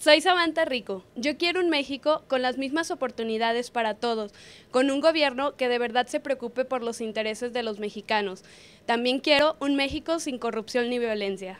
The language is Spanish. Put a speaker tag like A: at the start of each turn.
A: Soy Samantha Rico. Yo quiero un México con las mismas oportunidades para todos, con un gobierno que de verdad se preocupe por los intereses de los mexicanos. También quiero un México sin corrupción ni violencia.